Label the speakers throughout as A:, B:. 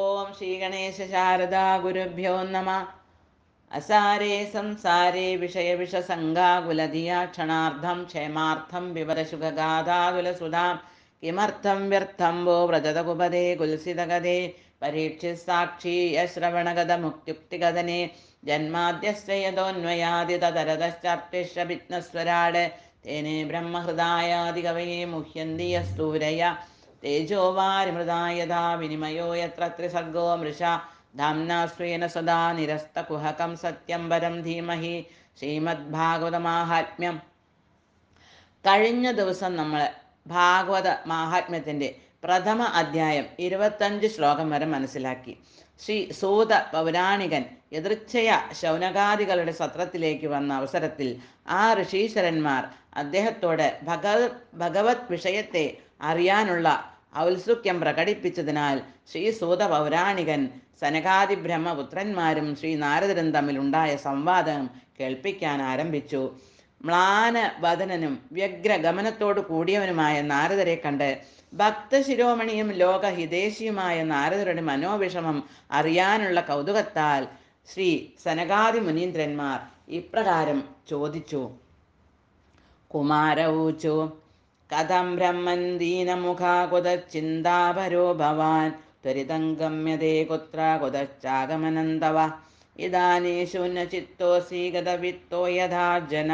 A: ഓം ഗണേശ ശാരദാ ഗുരുഭ്യോ നമ അസാരേ സംസാരേ വിഷയവിഷസംഗാകുലധിയാക്ഷണാർത്ഥം ക്ഷേമാർത്ഥം വിവരശുഖഗാഥാകുലസുതാം കിമർത്ഥം വ്യർത്ഥം വോ വ്രജതകുപദേ കുൽസിതഗതേ പരീക്ഷിസാക്ഷി യശ്രവണഗത മുക്തിയുക്തിഗതനെ ജന്മാദ്യശ്രയതോന്വയാദിതരതശ്ചർത്തിശ്രവിഘ്നസ്വരാട് തേനെ ബ്രഹ്മഹൃദായാദികവയെ മുഹ്യന്തിയസ്തൂരയ തേജോ വാരിമൃതാ വിനിമയോ യത്ര ത്രിസർഗോ മൃഷ ധാംനാശ്രേണ സദാ നിരസ്തകുഹകം സത്യം വരം ധീമഹി ശ്രീമദ്ഭാഗവത മാഹാത്മ്യം കഴിഞ്ഞ ദിവസം നമ്മൾ ഭാഗവത മാഹാത്മ്യത്തിൻ്റെ പ്രഥമ അധ്യായം ഇരുപത്തഞ്ച് ശ്ലോകം വരെ മനസ്സിലാക്കി ശ്രീ സൂത പൗരാണികൻ എതിർച്ഛയ ശൗനകാദികളുടെ സത്രത്തിലേക്ക് വന്ന അവസരത്തിൽ ആ ഋഷീശ്വരന്മാർ അദ്ദേഹത്തോട് ഭഗവത് ഭഗവത് വിഷയത്തെ അറിയാനുള്ള ഔത്സുഖ്യം പ്രകടിപ്പിച്ചതിനാൽ ശ്രീ സൂത പൗരാണികൻ സനകാദി ബ്രഹ്മപുത്രന്മാരും ശ്രീ നാരദരും തമ്മിലുണ്ടായ സംവാദം കേൾപ്പിക്കാൻ ആരംഭിച്ചു മ്ലാനവദനനും വ്യഗ്രഗമനത്തോടു കൂടിയവനുമായ നാരദരെ കണ്ട് ഭക്തശിരോമണിയും ലോകഹിതേശിയുമായ നാരദരുടെ മനോവിഷമം അറിയാനുള്ള കൗതുകത്താൽ ശ്രീ സനകാദി മുനീന്ദ്രന്മാർ ഇപ്രകാരം ചോദിച്ചു കുമാരൂച്ചു കഥം ബ്രഹ്മൻ ദീനമുഖാകുതച്ചിന്താപരോ ഭവാൻ त्वरितं गम्यते കുത്ര കുതച്ചാഗമനന്തവ तव इदानीं शून्यचित्तोऽसि गतवित्तो यथा जन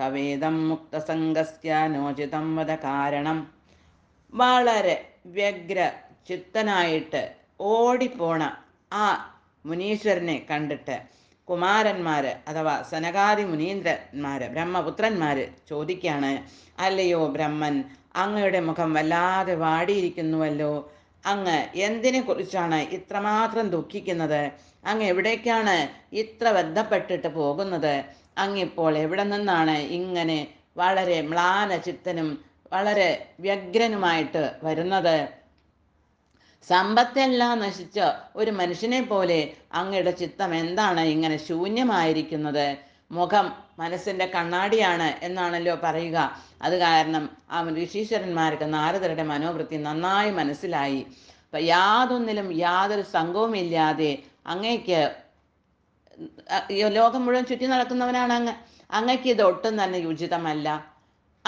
A: തവേദം മുക്തസംഗസ്യ നോചിതം വധ കാരണം വളരെ വ്യഗ്ര ചിത്തനായിട്ട് ഓടിപ്പോണ ആ മുനീശ്വരനെ കണ്ടിട്ട് കുമാരന്മാര് അഥവാ സനകാദി മുനീന്ദ്രന്മാര് ബ്രഹ്മപുത്രന്മാര് ചോദിക്കാണ് അല്ലയോ ബ്രഹ്മൻ അങ്ങയുടെ മുഖം വല്ലാതെ വാടിയിരിക്കുന്നുവല്ലോ അങ്ങ് എന്തിനെ കുറിച്ചാണ് ഇത്രമാത്രം ദുഃഖിക്കുന്നത് അങ്ങ് എവിടേക്കാണ് ഇത്ര ബന്ധപ്പെട്ടിട്ട് പോകുന്നത് അങ്ങിപ്പോൾ എവിടെ നിന്നാണ് ഇങ്ങനെ വളരെ ചിത്തനും വളരെ വ്യഗ്രനുമായിട്ട് വരുന്നത് സമ്പത്തെല്ലാം നശിച്ച ഒരു മനുഷ്യനെ പോലെ അങ്ങയുടെ ചിത്തം എന്താണ് ഇങ്ങനെ ശൂന്യമായിരിക്കുന്നത് മുഖം മനസ്സിൻ്റെ കണ്ണാടിയാണ് എന്നാണല്ലോ പറയുക അത് കാരണം ആ ഋഷീശ്വരന്മാർക്ക് നാരദരുടെ മനോവൃത്തി നന്നായി മനസ്സിലായി അപ്പം യാതൊന്നിലും യാതൊരു സംഘവുമില്ലാതെ അങ്ങേക്ക് ലോകം മുഴുവൻ ചുറ്റി നടക്കുന്നവനാണ് അങ്ങ് അങ്ങയ്ക്ക് ഇത് ഒട്ടും തന്നെ ഉചിതമല്ല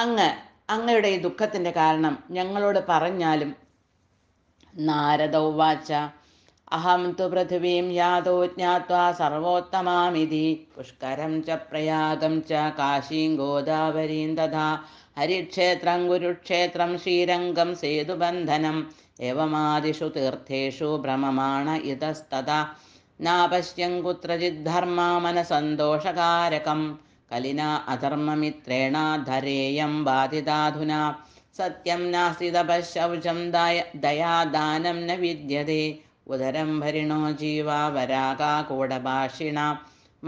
A: അങ്ങ് അങ്ങയുടെ ഈ ദുഃഖത്തിൻ്റെ കാരണം ഞങ്ങളോട് പറഞ്ഞാലും नारदौ उवाच अहं तु पृथिवीं यादौ ज्ञात्वा सर्वोत्तमामिति पुष्करं च प्रयागं च काशीं गोदावरीं तथा हरिक्षेत्रं गुरुक्षेत्रं श्रीरङ्गं सेतुबन्धनम् एवमादिषु तीर्थेषु भ्रममाण इतस्तदा नापश्यं कुत्रचिद्धर्मा मनसन्तोषकारकं कलिना अधर्ममित्रेण धरेयं बाधिताधुना सत्यं नासीदपः शौचं दाय दयादानं न विद्यते उदरं भरिणो जीवा वराकाकूढभाषिणा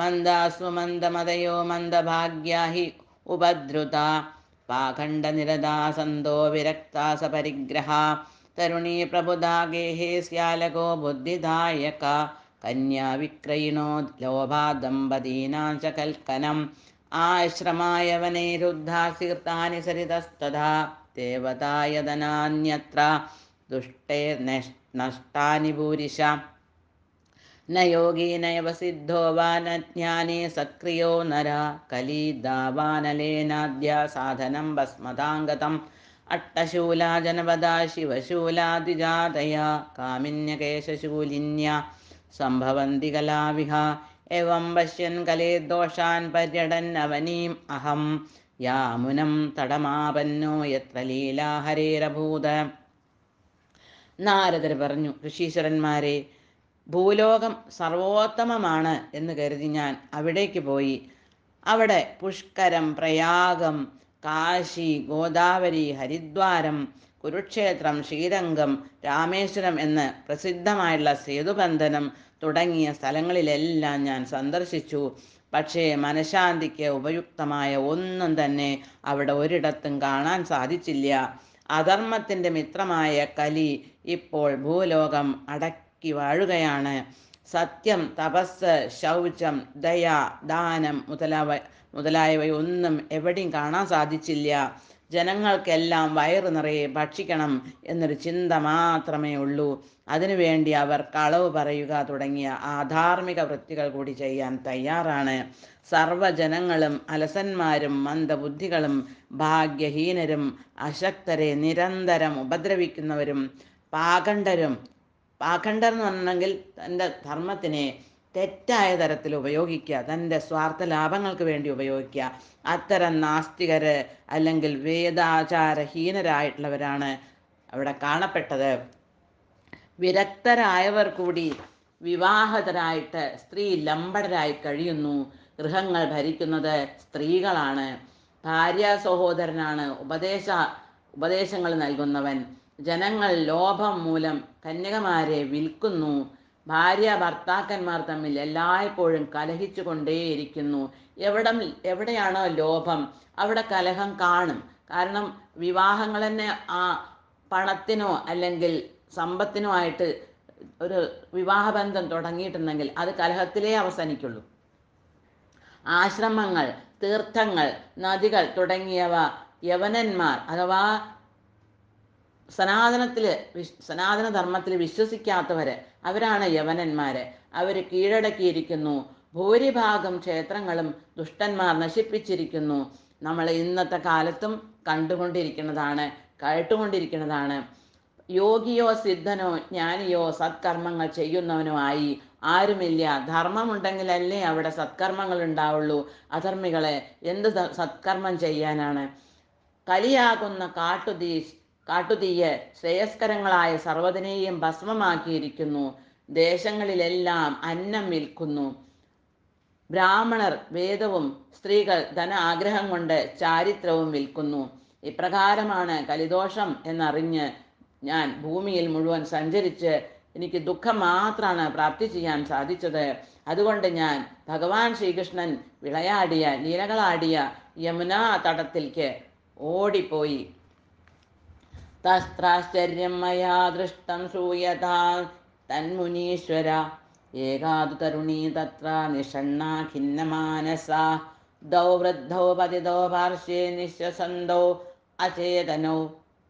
A: मन्द स्वमन्दमदयो मन्दभाग्या हि उपद्रुता सन्दो विरक्ता सपरिग्रहा तरुणी प्रबुधा गेहे स्यालको बुद्धिदायका कन्या विक्रयिणो लोभादम्बदीनां च कल्कनम् आश्रमाय वने रुद्धा सीर्तानि सरितस्तधा देवताय धनान्यत्रा दुष्टे नष्टानि भूरिशा न योगीनैव सिद्धो वा न ज्ञाने सत्क्रियो नरा कलिदावानलेनाद्या साधनं भस्मदाङ्गतम् अट्टशूला जनपदा शिवशूला द्विजातया कामिन्यकेशूलिन्या सम्भवन्ति कलाविहा एवं पश्यन् कलेर्दोषान् पर्यटन्नवनीम् अहम् യാമുനം തടമാപന്നോ എത്ര ലീലാഹരേരഭൂത നാരദർ പറഞ്ഞു ഋഷീശ്വരന്മാരെ ഭൂലോകം സർവോത്തമമാണ് എന്ന് കരുതി ഞാൻ അവിടേക്ക് പോയി അവിടെ പുഷ്കരം പ്രയാഗം കാശി ഗോദാവരി ഹരിദ്വാരം കുരുക്ഷേത്രം ശ്രീരംഗം രാമേശ്വരം എന്ന് പ്രസിദ്ധമായുള്ള സേതുബന്ധനം തുടങ്ങിയ സ്ഥലങ്ങളിലെല്ലാം ഞാൻ സന്ദർശിച്ചു പക്ഷേ മനഃശാന്തിക്ക് ഉപയുക്തമായ ഒന്നും തന്നെ അവിടെ ഒരിടത്തും കാണാൻ സാധിച്ചില്ല അധർമ്മത്തിൻ്റെ മിത്രമായ കലി ഇപ്പോൾ ഭൂലോകം അടക്കി വാഴുകയാണ് സത്യം തപസ് ശൗചം ദയ ദാനം മുതലായവ മുതലായവയൊന്നും എവിടെയും കാണാൻ സാധിച്ചില്ല ജനങ്ങൾക്കെല്ലാം വയറ് നിറയെ ഭക്ഷിക്കണം എന്നൊരു ചിന്ത മാത്രമേ ഉള്ളൂ അതിനുവേണ്ടി അവർ കളവ് പറയുക തുടങ്ങിയ ആധാർമിക വൃത്തികൾ കൂടി ചെയ്യാൻ തയ്യാറാണ് സർവ്വജനങ്ങളും അലസന്മാരും മന്ദബുദ്ധികളും ഭാഗ്യഹീനരും അശക്തരെ നിരന്തരം ഉപദ്രവിക്കുന്നവരും പാഖണ്ഡരും പാഖണ്ഡർ എന്ന് പറഞ്ഞെങ്കിൽ തൻ്റെ ധർമ്മത്തിനെ തെറ്റായ തരത്തിൽ ഉപയോഗിക്കുക തൻ്റെ സ്വാർത്ഥ ലാഭങ്ങൾക്ക് വേണ്ടി ഉപയോഗിക്കുക അത്തരം നാസ്തികര് അല്ലെങ്കിൽ വേദാചാരഹീനരായിട്ടുള്ളവരാണ് അവിടെ കാണപ്പെട്ടത് വിരക്തരായവർ കൂടി വിവാഹിതരായിട്ട് സ്ത്രീ ലംബടരായി കഴിയുന്നു ഗൃഹങ്ങൾ ഭരിക്കുന്നത് സ്ത്രീകളാണ് ഭാര്യ സഹോദരനാണ് ഉപദേശ ഉപദേശങ്ങൾ നൽകുന്നവൻ ജനങ്ങൾ ലോഭം മൂലം കന്യകമാരെ വിൽക്കുന്നു ഭാര്യ ഭർത്താക്കന്മാർ തമ്മിൽ എല്ലായ്പ്പോഴും കൊണ്ടേയിരിക്കുന്നു എവിടം എവിടെയാണോ ലോഭം അവിടെ കലഹം കാണും കാരണം വിവാഹങ്ങൾ തന്നെ ആ പണത്തിനോ അല്ലെങ്കിൽ സമ്പത്തിനോ ആയിട്ട് ഒരു വിവാഹബന്ധം തുടങ്ങിയിട്ടുണ്ടെങ്കിൽ അത് കലഹത്തിലേ അവസാനിക്കുള്ളൂ ആശ്രമങ്ങൾ തീർത്ഥങ്ങൾ നദികൾ തുടങ്ങിയവ യവനന്മാർ അഥവാ സനാതനത്തിൽ സനാതന ധർമ്മത്തിൽ വിശ്വസിക്കാത്തവരെ അവരാണ് യവനന്മാര് അവർ കീഴടക്കിയിരിക്കുന്നു ഭൂരിഭാഗം ക്ഷേത്രങ്ങളും ദുഷ്ടന്മാർ നശിപ്പിച്ചിരിക്കുന്നു നമ്മൾ ഇന്നത്തെ കാലത്തും കണ്ടുകൊണ്ടിരിക്കുന്നതാണ് കേട്ടുകൊണ്ടിരിക്കുന്നതാണ് യോഗിയോ സിദ്ധനോ ജ്ഞാനിയോ സത്കർമ്മങ്ങൾ ചെയ്യുന്നവനോ ആയി ആരുമില്ല ധർമ്മമുണ്ടെങ്കിലല്ലേ അവിടെ സത്കർമ്മങ്ങൾ ഉണ്ടാവുള്ളൂ അധർമ്മികളെ എന്ത് സത്കർമ്മം ചെയ്യാനാണ് കലിയാകുന്ന കാട്ടുതീ കാട്ടുതീയ് ശ്രേയസ്കരങ്ങളായ സർവ്വതിനെയും ഭസ്മമാക്കിയിരിക്കുന്നു ദേശങ്ങളിലെല്ലാം അന്നം വിൽക്കുന്നു ബ്രാഹ്മണർ വേദവും സ്ത്രീകൾ ധന ആഗ്രഹം കൊണ്ട് ചാരിത്രവും വിൽക്കുന്നു ഇപ്രകാരമാണ് കലിദോഷം എന്നറിഞ്ഞ് ഞാൻ ഭൂമിയിൽ മുഴുവൻ സഞ്ചരിച്ച് എനിക്ക് ദുഃഖം മാത്രമാണ് പ്രാപ്തി ചെയ്യാൻ സാധിച്ചത് അതുകൊണ്ട് ഞാൻ ഭഗവാൻ ശ്രീകൃഷ്ണൻ വിളയാടിയ ലീലകളാടിയ യമുനാ തടത്തിലേക്ക് ഓടിപ്പോയി തസ്ത്രാശ്ചര്യം മയാ ദൃഷ്ടം ശ്രൂയതാ തന്മുനീശ്വര ഏകാതു തരുണീ തത്ര നിഷണ്ണ ഖിന്നമാനസ ദൗ വൃദ്ധോ പതിതോ പാർശ്വേ നിശ്വസന്തോ അചേതനോ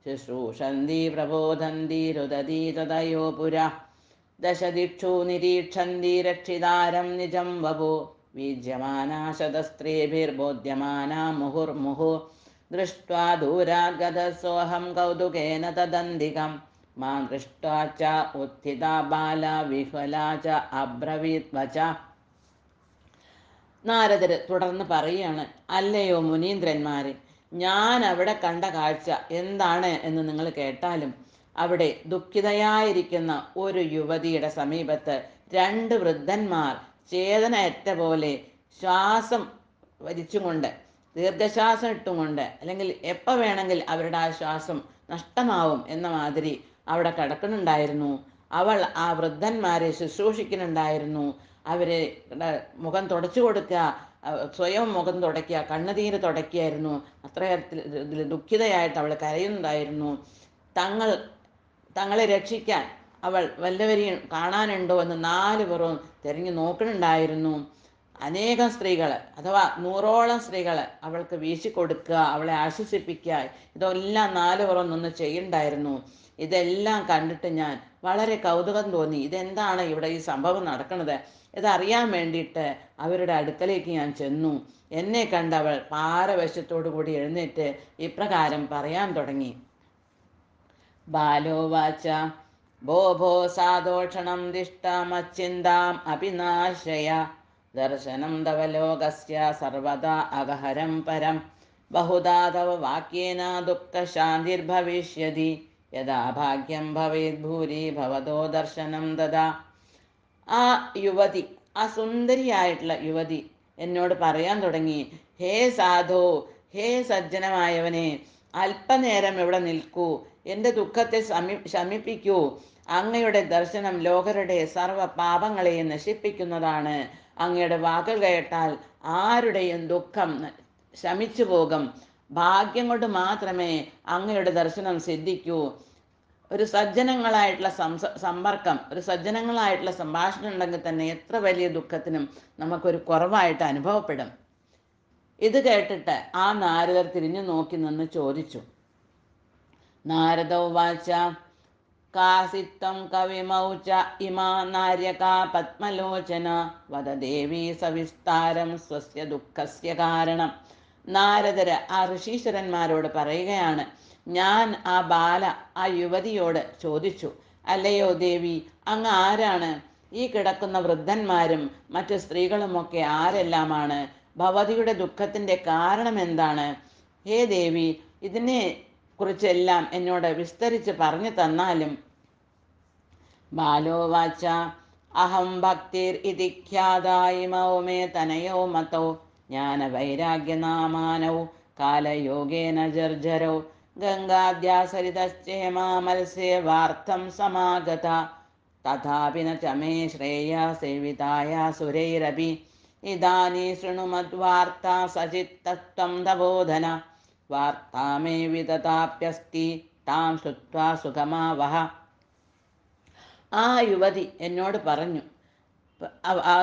A: ശുശ്രൂഷന്തി പ്രബോധന്തി രുദതി തതയോ പുര ദശദിക്ഷു നിരീക്ഷന്തി രക്ഷിതാരം നിജം വപു വീജ്യമാനാ ശതസ്ത്രീഭിർബോധ്യമാനാ മുഹുർമുഹു दृष्ट्वा दूराद्गतसोऽहं कौतुकेन तदन्तिकं मां दृष्ट्वा च उत्थिता बाला विह्वला च अब्रवीत् നാരദർ തുടർന്ന് പറയുകയാണ് അല്ലയോ മുനീന്ദ്രന്മാര് ഞാൻ അവിടെ കണ്ട കാഴ്ച എന്താണ് എന്ന് നിങ്ങൾ കേട്ടാലും അവിടെ ദുഃഖിതയായിരിക്കുന്ന ഒരു യുവതിയുടെ സമീപത്ത് രണ്ട് വൃദ്ധന്മാർ ചേതനയറ്റ പോലെ ശ്വാസം വലിച്ചുകൊണ്ട് ദീർഘശ്വാസം ഇട്ടുകൊണ്ട് അല്ലെങ്കിൽ എപ്പോൾ വേണമെങ്കിൽ അവരുടെ ആ ശ്വാസം നഷ്ടമാവും എന്ന മാതിരി അവിടെ കിടക്കുന്നുണ്ടായിരുന്നു അവൾ ആ വൃദ്ധന്മാരെ ശുശ്രൂഷിക്കുന്നുണ്ടായിരുന്നു അവരെ മുഖം തുടച്ചു കൊടുക്കുക സ്വയം മുഖം തുടയ്ക്കുക കണ്ണുതീര് തുടക്കിയായിരുന്നു അത്രയത്തിൽ ദുഃഖിതയായിട്ട് അവൾ കരയുന്നുണ്ടായിരുന്നു തങ്ങൾ തങ്ങളെ രക്ഷിക്കാൻ അവൾ വല്ലവരെയും കാണാനുണ്ടോ എന്ന് നാല് പേറും തിരഞ്ഞു നോക്കുന്നുണ്ടായിരുന്നു അനേകം സ്ത്രീകൾ അഥവാ നൂറോളം സ്ത്രീകൾ അവൾക്ക് വീശിക്കൊടുക്കുക അവളെ ആശ്വസിപ്പിക്കുക ഇതെല്ലാം നാല് പുറം നിന്ന് ചെയ്യണ്ടായിരുന്നു ഇതെല്ലാം കണ്ടിട്ട് ഞാൻ വളരെ കൗതുകം തോന്നി ഇതെന്താണ് ഇവിടെ ഈ സംഭവം നടക്കുന്നത് ഇതറിയാൻ വേണ്ടിയിട്ട് അവരുടെ അടുക്കലേക്ക് ഞാൻ ചെന്നു എന്നെ കണ്ടവൾ പാരവശ്യത്തോടു കൂടി എഴുന്നേറ്റ് ഇപ്രകാരം പറയാൻ തുടങ്ങി ബാലോവാച്ച ഭോ ഭോ സാദോഷണം ദിഷ്ടാമച്ചിന്താം അഭിനാശയ ദർശനം തവ ലോകസ്യ സർവദാ പരം ബഹുധാ തവ വാക്യേന ദുഃഖശാന്തിർഭവിഷ്യതി യഥാ ഭാഗ്യം ഭവേത് ഭൂരി ഭവതോ ദർശനം തഥാ ആ യുവതി ആ സുന്ദരിയായിട്ടുള്ള യുവതി എന്നോട് പറയാൻ തുടങ്ങി ഹേ സാധോ ഹേ സജ്ജനമായവനെ അല്പനേരം ഇവിടെ നിൽക്കൂ എൻ്റെ ദുഃഖത്തെ ശമി ശമിപ്പിക്കൂ അങ്ങയുടെ ദർശനം ലോകരുടെ സർവ പാപങ്ങളെ നശിപ്പിക്കുന്നതാണ് അങ്ങയുടെ വാക്ക് കേട്ടാൽ ആരുടെയും ദുഃഖം ശമിച്ചു പോകും ഭാഗ്യം കൊണ്ട് മാത്രമേ അങ്ങയുടെ ദർശനം സിദ്ധിക്കൂ ഒരു സജ്ജനങ്ങളായിട്ടുള്ള സമ്പർക്കം ഒരു സജ്ജനങ്ങളായിട്ടുള്ള സംഭാഷണം ഉണ്ടെങ്കിൽ തന്നെ എത്ര വലിയ ദുഃഖത്തിനും നമുക്കൊരു കുറവായിട്ട് അനുഭവപ്പെടും ഇത് കേട്ടിട്ട് ആ നാരദർ തിരിഞ്ഞു നോക്കി നിന്ന് ചോദിച്ചു നാരദ ഉവാച്ച കാസിത്തം കവിമൗച ഇമാ നാര്യകാ പത്മലോചന വദദേവീ സവിസ്താരം സ്വസ്യ ദുഃഖസ്യ കാരണം നാരദര് ആ ഋഷീശ്വരന്മാരോട് പറയുകയാണ് ഞാൻ ആ ബാല ആ യുവതിയോട് ചോദിച്ചു അല്ലയോ ദേവി അങ്ങ് ആരാണ് ഈ കിടക്കുന്ന വൃദ്ധന്മാരും മറ്റു സ്ത്രീകളുമൊക്കെ ആരെല്ലാമാണ് ഭവതിയുടെ ദുഃഖത്തിൻ്റെ കാരണം എന്താണ് ഹേ ദേവി ഇതിനെ കുറിച്ചെല്ലാം എന്നോട് വിസ്തരിച്ച് പറഞ്ഞു തന്നാലും ബാലോവാച അഹം ഭക്തിർ ഇതി മൗമേ തനയോ മതോ വൈരാഗ്യനാമാനോ കാലയോഗേന ജർജരോ ഗംഗാദ്യാസരിതശ്ചേമാമത്സ്യവാർത്ഥം സമാഗത തഥാപിന ചമേ ശ്രേയ സേവിതായ സുരൈരപി ഇതാനീ ശൃണുമദ്വാർത്ത സചിത്തത്വം ദബോധന വാർത്താമേവിതാപ്യസ്തി താം ശ്രുത്വാ സുഖമാവഹ ആ യുവതി എന്നോട് പറഞ്ഞു ആ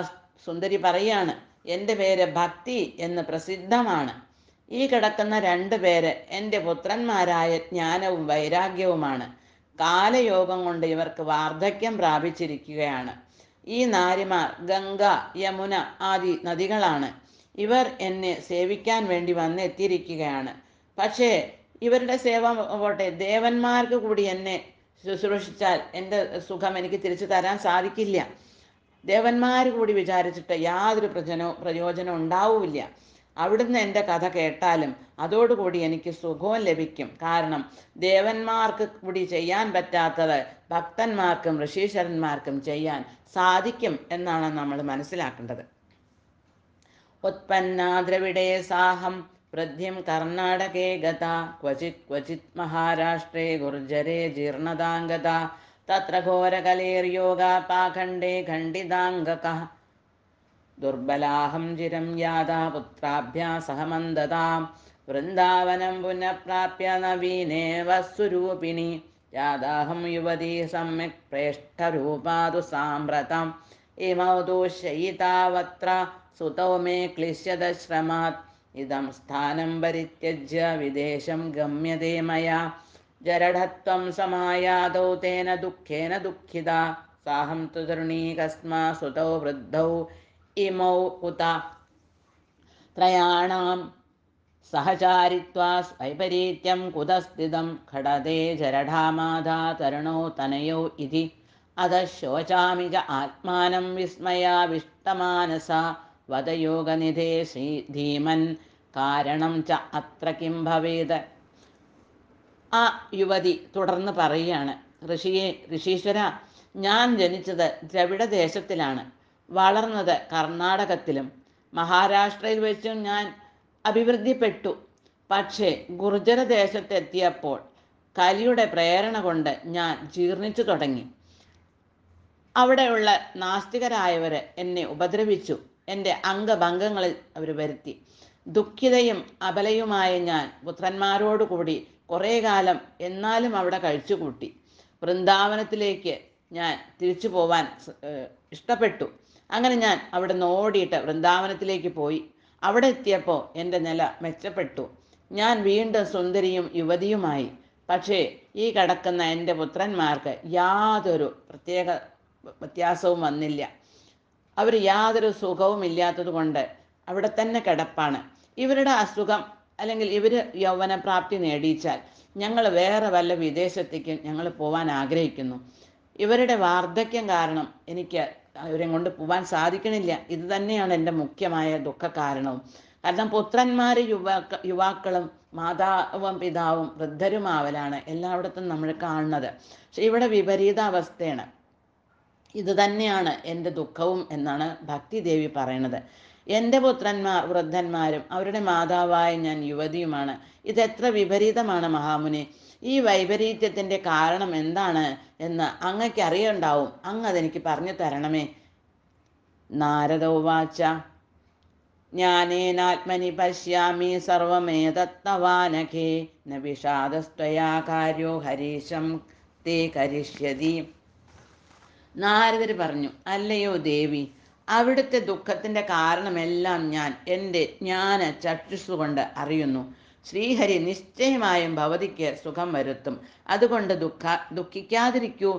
A: സുന്ദരി പറയാണ് എൻ്റെ പേര് ഭക്തി എന്ന് പ്രസിദ്ധമാണ് ഈ കിടക്കുന്ന രണ്ട് പേര് എൻ്റെ പുത്രന്മാരായ ജ്ഞാനവും വൈരാഗ്യവുമാണ് കാലയോഗം കൊണ്ട് ഇവർക്ക് വാർദ്ധക്യം പ്രാപിച്ചിരിക്കുകയാണ് ഈ നാരിമാർ ഗംഗ യമുന ആദി നദികളാണ് ഇവർ എന്നെ സേവിക്കാൻ വേണ്ടി വന്നെത്തിയിരിക്കുകയാണ് പക്ഷേ ഇവരുടെ സേവ പോട്ടെ ദേവന്മാർക്ക് കൂടി എന്നെ ശുശ്രൂഷിച്ചാൽ എൻ്റെ സുഖം എനിക്ക് തിരിച്ചു തരാൻ സാധിക്കില്ല ദേവന്മാർ കൂടി വിചാരിച്ചിട്ട് യാതൊരു പ്രചനോ പ്രയോജനം ഉണ്ടാവില്ല അവിടുന്ന് എൻ്റെ കഥ കേട്ടാലും അതോടുകൂടി എനിക്ക് സുഖവും ലഭിക്കും കാരണം ദേവന്മാർക്ക് കൂടി ചെയ്യാൻ പറ്റാത്തത് ഭക്തന്മാർക്കും ഋഷീശ്വരന്മാർക്കും ചെയ്യാൻ സാധിക്കും എന്നാണ് നമ്മൾ മനസ്സിലാക്കേണ്ടത് ഉത്പന്നാദ്രവിടെ സാഹം वृद्धिं कर्णाटके गता क्वचित् क्वचित् महाराष्ट्रे गुर्जरे जीर्णदाङ्गता तत्र पाखण्डे खण्डिताङ्गकः दुर्बलाहं जिरं यादा पुत्राभ्या सहमन्दतां वृन्दावनं पुनः प्राप्य नवीनेव सुरूपिणी यादाहं युवती सम्यक् प्रेष्ठरूपा तु साम्प्रतम् इमौ तु शयितावत्र सुतौ मे क्लिश्यदश्रमात् इदं स्थानं परित्यज्य विदेशं गम्यते मया जरढत्वं समायातौ तेन दुःखेन दुःखिता साहं तु कस्मा सुतौ वृद्धौ इमौ उता त्रयाणां सहचारित्वा वैपरीत्यं कुतस्थितं खडदे जरढामाधा तरणो तरणौ तनयौ इति अध शोचामि च आत्मानं विस्मया वदयोगनिधे श्रीधीमन् കാരണം ച അത്ര കിം ഭവേത് ആ യുവതി തുടർന്ന് പറയുകയാണ് ഋഷിയെ ഋഷീശ്വര ഞാൻ ജനിച്ചത് ദ്രവിഡ ദേശത്തിലാണ് വളർന്നത് കർണാടകത്തിലും മഹാരാഷ്ട്രയിൽ വെച്ചും ഞാൻ അഭിവൃദ്ധിപ്പെട്ടു പക്ഷേ ഗുർജര ദേശത്തെത്തിയപ്പോൾ കലിയുടെ പ്രേരണ കൊണ്ട് ഞാൻ ജീർണിച്ചു തുടങ്ങി അവിടെയുള്ള നാസ്തികരായവർ എന്നെ ഉപദ്രവിച്ചു എൻ്റെ അംഗഭംഗങ്ങളിൽ അവർ വരുത്തി ദുഃഖിതയും അബലയുമായ ഞാൻ പുത്രന്മാരോടുകൂടി കുറേ കാലം എന്നാലും അവിടെ കഴിച്ചുകൂട്ടി വൃന്ദാവനത്തിലേക്ക് ഞാൻ തിരിച്ചു പോവാൻ ഇഷ്ടപ്പെട്ടു അങ്ങനെ ഞാൻ അവിടെ നോടിയിട്ട് വൃന്ദാവനത്തിലേക്ക് പോയി അവിടെ എത്തിയപ്പോൾ എൻ്റെ നില മെച്ചപ്പെട്ടു ഞാൻ വീണ്ടും സുന്ദരിയും യുവതിയുമായി പക്ഷേ ഈ കിടക്കുന്ന എൻ്റെ പുത്രന്മാർക്ക് യാതൊരു പ്രത്യേക വ്യത്യാസവും വന്നില്ല അവർ യാതൊരു സുഖവും ഇല്ലാത്തത് കൊണ്ട് അവിടെ തന്നെ കിടപ്പാണ് ഇവരുടെ അസുഖം അല്ലെങ്കിൽ ഇവർ യൗവന പ്രാപ്തി നേടിയിച്ചാൽ ഞങ്ങൾ വേറെ വല്ല വിദേശത്തേക്ക് ഞങ്ങൾ പോകാൻ ആഗ്രഹിക്കുന്നു ഇവരുടെ വാർദ്ധക്യം കാരണം എനിക്ക് ഇവരെ കൊണ്ട് പോകാൻ സാധിക്കണില്ല ഇത് തന്നെയാണ് എൻ്റെ മുഖ്യമായ ദുഃഖ കാരണവും കാരണം പുത്രന്മാർ യുവാക്ക യുവാക്കളും മാതാവും പിതാവും വൃദ്ധരുമാവലാണ് എല്ലായിടത്തും നമ്മൾ കാണുന്നത് പക്ഷെ ഇവിടെ വിപരീതാവസ്ഥയാണ് ഇത് തന്നെയാണ് എൻ്റെ ദുഃഖവും എന്നാണ് ഭക്തിദേവി പറയണത് എൻ്റെ പുത്രന്മാർ വൃദ്ധന്മാരും അവരുടെ മാതാവായ ഞാൻ യുവതിയുമാണ് ഇതെത്ര വിപരീതമാണ് മഹാമുനി ഈ വൈപരീത്യത്തിൻ്റെ കാരണം എന്താണ് എന്ന് അങ്ങക്ക് അറിയണ്ടാവും അങ്ങ് അതെനിക്ക് പറഞ്ഞു തരണമേ നാരദോവാച്ച ജ്ഞാനേനാത്മനി പശ്യാമി സർവമേതത്തവാനഖേ ന വിഷാദസ്ത്വയാ കാര്യോ ഹരീശം തേ കരിഷ്യതി നാരദർ പറഞ്ഞു അല്ലയോ ദേവി അവിടുത്തെ ദുഃഖത്തിൻ്റെ കാരണമെല്ലാം ഞാൻ എൻ്റെ ജ്ഞാന ചക്ഷുസുകൊണ്ട് അറിയുന്നു ശ്രീഹരി നിശ്ചയമായും ഭവതിക്ക് സുഖം വരുത്തും അതുകൊണ്ട് ദുഃഖ ദുഃഖിക്കാതിരിക്കൂ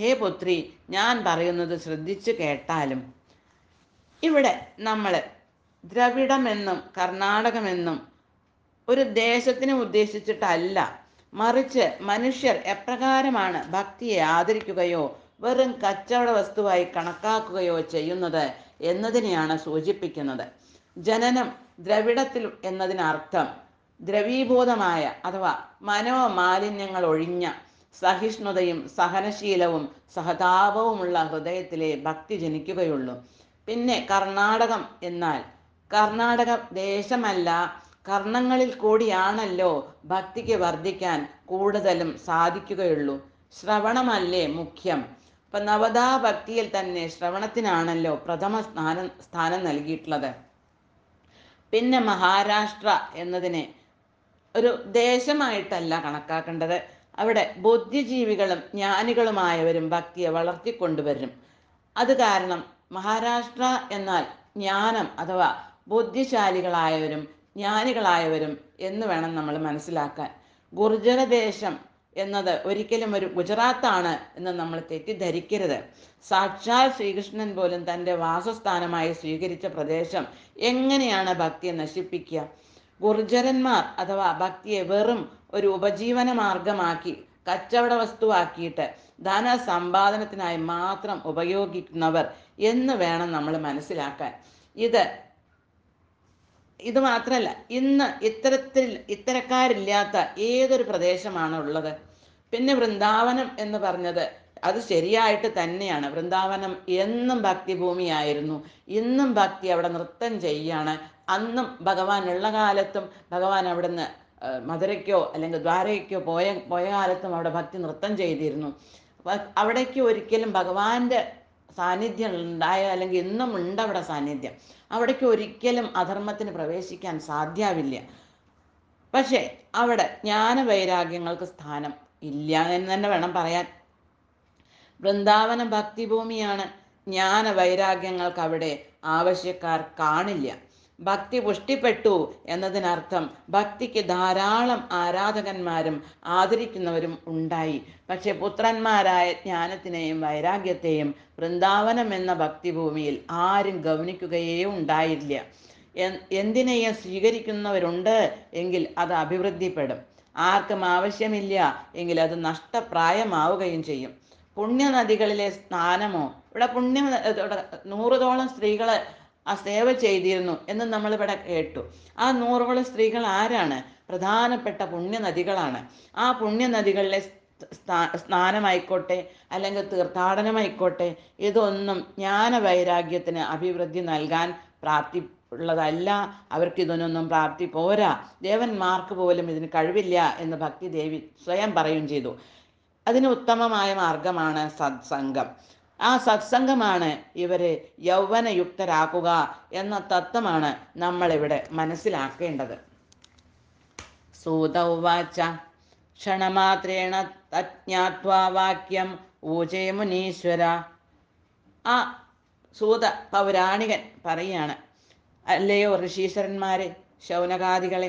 A: ഹേ പുത്രി ഞാൻ പറയുന്നത് ശ്രദ്ധിച്ചു കേട്ടാലും ഇവിടെ നമ്മൾ ദ്രവിഡമെന്നും കർണാടകമെന്നും ഒരു ദേശത്തിനെ ഉദ്ദേശിച്ചിട്ടല്ല മറിച്ച് മനുഷ്യർ എപ്രകാരമാണ് ഭക്തിയെ ആദരിക്കുകയോ വെറും കച്ചവട വസ്തുവായി കണക്കാക്കുകയോ ചെയ്യുന്നത് എന്നതിനെയാണ് സൂചിപ്പിക്കുന്നത് ജനനം ദ്രവിഡത്തിൽ എന്നതിനർത്ഥം ദ്രവീഭൂതമായ അഥവാ മനോമാലിന്യങ്ങൾ ഒഴിഞ്ഞ സഹിഷ്ണുതയും സഹനശീലവും സഹതാപവുമുള്ള ഹൃദയത്തിലെ ഭക്തി ജനിക്കുകയുള്ളൂ പിന്നെ കർണാടകം എന്നാൽ കർണാടക ദേശമല്ല കർണങ്ങളിൽ കൂടിയാണല്ലോ ഭക്തിക്ക് വർദ്ധിക്കാൻ കൂടുതലും സാധിക്കുകയുള്ളൂ ശ്രവണമല്ലേ മുഖ്യം അപ്പം നവതാ ഭക്തിയിൽ തന്നെ ശ്രവണത്തിനാണല്ലോ പ്രഥമ സ്ഥാനം സ്ഥാനം നൽകിയിട്ടുള്ളത് പിന്നെ മഹാരാഷ്ട്ര എന്നതിനെ ഒരു ദേശമായിട്ടല്ല കണക്കാക്കേണ്ടത് അവിടെ ബുദ്ധിജീവികളും ജ്ഞാനികളുമായവരും ഭക്തിയെ വളർത്തിക്കൊണ്ടുവരും അത് കാരണം മഹാരാഷ്ട്ര എന്നാൽ ജ്ഞാനം അഥവാ ബുദ്ധിശാലികളായവരും ജ്ഞാനികളായവരും എന്ന് വേണം നമ്മൾ മനസ്സിലാക്കാൻ ഗുർജരദേശം എന്നത് ഒരിക്കലും ഒരു ഗുജറാത്താണ് എന്ന് നമ്മൾ തെറ്റിദ്ധരിക്കരുത് സാക്ഷാൽ ശ്രീകൃഷ്ണൻ പോലും തൻ്റെ വാസസ്ഥാനമായി സ്വീകരിച്ച പ്രദേശം എങ്ങനെയാണ് ഭക്തിയെ നശിപ്പിക്കുക ഗുർജരന്മാർ അഥവാ ഭക്തിയെ വെറും ഒരു ഉപജീവന മാർഗമാക്കി കച്ചവട വസ്തുവാക്കിയിട്ട് ധന സമ്പാദനത്തിനായി മാത്രം ഉപയോഗിക്കുന്നവർ എന്ന് വേണം നമ്മൾ മനസ്സിലാക്കാൻ ഇത് ഇത് മാത്രമല്ല ഇന്ന് ഇത്തരത്തിൽ ഇത്തരക്കാരില്ലാത്ത ഏതൊരു പ്രദേശമാണ് ഉള്ളത് പിന്നെ വൃന്ദാവനം എന്ന് പറഞ്ഞത് അത് ശരിയായിട്ട് തന്നെയാണ് വൃന്ദാവനം എന്നും ഭക്തിഭൂമിയായിരുന്നു ഇന്നും ഭക്തി അവിടെ നൃത്തം ചെയ്യാണ് അന്നും ഭഗവാൻ ഉള്ള കാലത്തും ഭഗവാൻ അവിടുന്ന് മധുരയ്ക്കോ അല്ലെങ്കിൽ ദ്വാരയ്ക്കോ പോയ പോയ കാലത്തും അവിടെ ഭക്തി നൃത്തം ചെയ്തിരുന്നു അവിടേക്ക് ഒരിക്കലും ഭഗവാന്റെ സാന്നിധ്യം ഉണ്ടായ അല്ലെങ്കിൽ എന്നും ഉണ്ട് അവിടെ സാന്നിധ്യം അവിടേക്ക് ഒരിക്കലും അധർമ്മത്തിന് പ്രവേശിക്കാൻ സാധ്യമാവില്ല പക്ഷേ അവിടെ ജ്ഞാനവൈരാഗ്യങ്ങൾക്ക് സ്ഥാനം ഇല്ല എന്ന് തന്നെ വേണം പറയാൻ വൃന്ദാവന ഭക്തിഭൂമിയാണ് ജ്ഞാനവൈരാഗ്യങ്ങൾക്ക് അവിടെ ആവശ്യക്കാർ കാണില്ല ഭക്തി പുഷ്ടിപ്പെട്ടു എന്നതിനർത്ഥം ഭക്തിക്ക് ധാരാളം ആരാധകന്മാരും ആദരിക്കുന്നവരും ഉണ്ടായി പക്ഷെ പുത്രന്മാരായ ജ്ഞാനത്തിനെയും വൈരാഗ്യത്തെയും വൃന്ദാവനം എന്ന ഭക്തിഭൂമിയിൽ ആരും ഗൗനിക്കുകയേ ഉണ്ടായില്ല എന്തിനെയും സ്വീകരിക്കുന്നവരുണ്ട് എങ്കിൽ അത് അഭിവൃദ്ധിപ്പെടും ആർക്കും ആവശ്യമില്ല എങ്കിൽ അത് നഷ്ടപ്രായമാവുകയും ചെയ്യും പുണ്യനദികളിലെ സ്നാനമോ ഇവിടെ പുണ്യ നൂറുതോളം സ്ത്രീകളെ ആ സേവ ചെയ്തിരുന്നു എന്ന് നമ്മളിവിടെ കേട്ടു ആ നൂറോളം സ്ത്രീകൾ ആരാണ് പ്രധാനപ്പെട്ട പുണ്യനദികളാണ് ആ പുണ്യനദികളിലെ സ്നാനമായിക്കോട്ടെ അല്ലെങ്കിൽ തീർത്ഥാടനമായിക്കോട്ടെ ഇതൊന്നും ജ്ഞാനവൈരാഗ്യത്തിന് അഭിവൃദ്ധി നൽകാൻ പ്രാപ്തി ഉള്ളതല്ല അവർക്ക് ഇതിനൊന്നും പ്രാപ്തി പോരാ ദേവന്മാർക്ക് പോലും ഇതിന് കഴിവില്ല എന്ന് ഭക്തി ദേവി സ്വയം പറയുകയും ചെയ്തു അതിന് ഉത്തമമായ മാർഗമാണ് സത്സംഗം ആ സത്സംഗമാണ് ഇവരെ യൗവനയുക്തരാക്കുക എന്ന തത്വമാണ് നമ്മളിവിടെ മനസ്സിലാക്കേണ്ടത് സൂതൗവാച ക്ഷണമാത്രേണ തജ്ഞാത്വാ വാക്യം മുനീശ്വര ആ സൂത പൗരാണികൻ പറയാണ് അല്ലയോ ഋഷീശ്വരന്മാരെ ശൗനകാദികളെ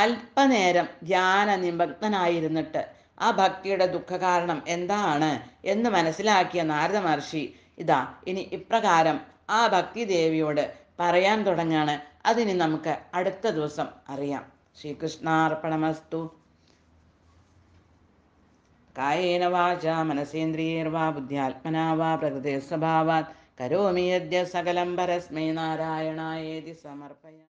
A: അല്പനേരം ധ്യാന നിമഗ്നായിരുന്നിട്ട് ആ ഭക്തിയുടെ ദുഃഖകാരണം എന്താണ് എന്ന് മനസ്സിലാക്കിയ നാരദ മഹർഷി ഇതാ ഇനി ഇപ്രകാരം ആ ഭക്തി ദേവിയോട് പറയാൻ തുടങ്ങാണ് അതിനി നമുക്ക് അടുത്ത ദിവസം അറിയാം ശ്രീകൃഷ്ണാർപ്പണമസ്തു കായേന വാച മനസേന്ദ്രിയർവാ ബുദ്ധ്യാത്മനാ വാ പ്രകൃതി സ്വഭാവാ കരോമി യദ്യ സകലം പരസ്മൈ നാരായണായേതി സമർപ്പയ